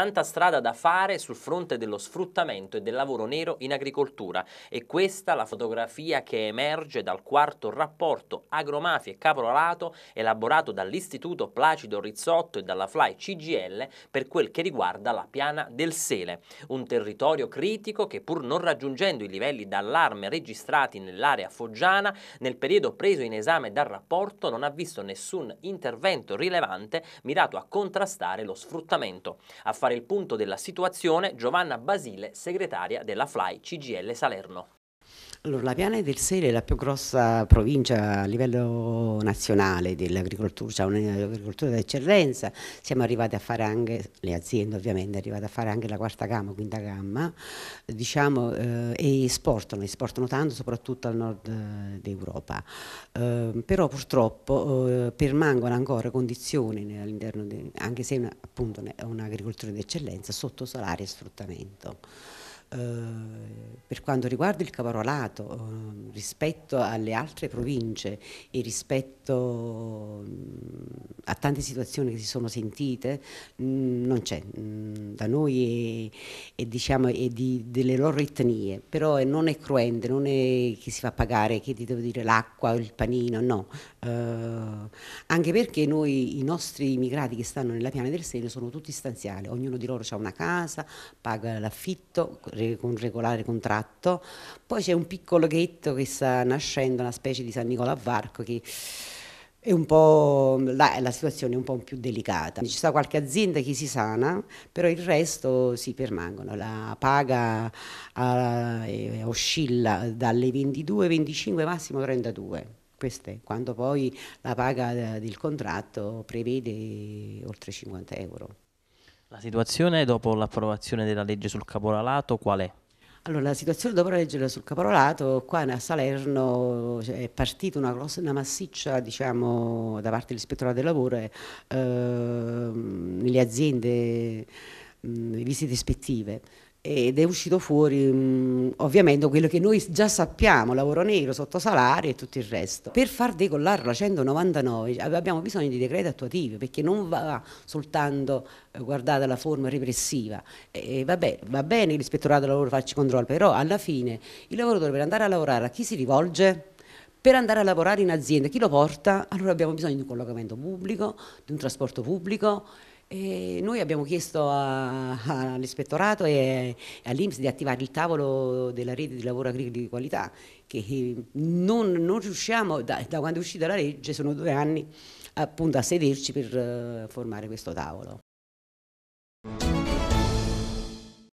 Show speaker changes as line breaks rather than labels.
Tanta strada da fare sul fronte dello sfruttamento e del lavoro nero in agricoltura e questa la fotografia che emerge dal quarto rapporto agromafia e caporalato elaborato dall'Istituto Placido Rizzotto e dalla FLY CGL per quel che riguarda la piana del Sele, un territorio critico che pur non raggiungendo i livelli d'allarme registrati nell'area foggiana, nel periodo preso in esame dal rapporto non ha visto nessun intervento rilevante mirato a contrastare lo sfruttamento. A fare fare il punto della situazione Giovanna Basile, segretaria della FLY CGL Salerno.
Allora, la Piana del Sele è la più grossa provincia a livello nazionale dell'agricoltura, cioè un'agricoltura d'eccellenza. Siamo arrivati a fare anche, le aziende ovviamente, arrivate a fare anche la quarta gamma, quinta gamma, diciamo, eh, e esportano, esportano tanto soprattutto al nord eh, d'Europa. Eh, però purtroppo eh, permangono ancora condizioni all'interno, anche se appunto è un'agricoltura d'eccellenza, sotto salari e sfruttamento. Eh, per quanto riguarda il caporalato eh, rispetto alle altre province e rispetto mm, a tante situazioni che si sono sentite mm, non c'è mm, da noi e, è, diciamo, è di, delle loro etnie però non è cruente non è che si fa pagare che ti devo dire l'acqua il panino no eh, anche perché noi, i nostri immigrati che stanno nella piana del Seno sono tutti stanziali, ognuno di loro ha una casa, paga l'affitto con regolare contratto, poi c'è un piccolo ghetto che sta nascendo, una specie di San Nicola a Varco che è un po', la, la, situazione è un po' più delicata. Ci sta qualche azienda che si sana, però il resto si permangono. La paga uh, oscilla dalle 22, 25 massimo 32. Queste, quando poi la paga del eh, contratto prevede oltre 50 euro.
La situazione dopo l'approvazione della legge sul caporalato qual è?
Allora, la situazione dopo la legge sul caporalato, qua a Salerno cioè, è partita una, una, massiccia, diciamo, da parte dell'ispettorato del lavoro, eh, nelle ehm, aziende mh, visite ispettive ed è uscito fuori mh, ovviamente quello che noi già sappiamo, lavoro nero, sottosalari e tutto il resto. Per far decollare la 199 abbiamo bisogno di decreti attuativi perché non va soltanto eh, guardata la forma repressiva, eh, vabbè, va bene che l'ispettorato del lavoro faccia controllo, però alla fine il lavoratore per andare a lavorare a chi si rivolge? per andare a lavorare in azienda, chi lo porta? Allora abbiamo bisogno di un collocamento pubblico, di un trasporto pubblico e noi abbiamo chiesto all'ispettorato e all'Inps di attivare il tavolo della rete di lavoro agricolo di qualità, che eh, non, non riusciamo, da, da, quando è uscita la legge, sono due anni, appunto a sederci per eh, formare questo tavolo.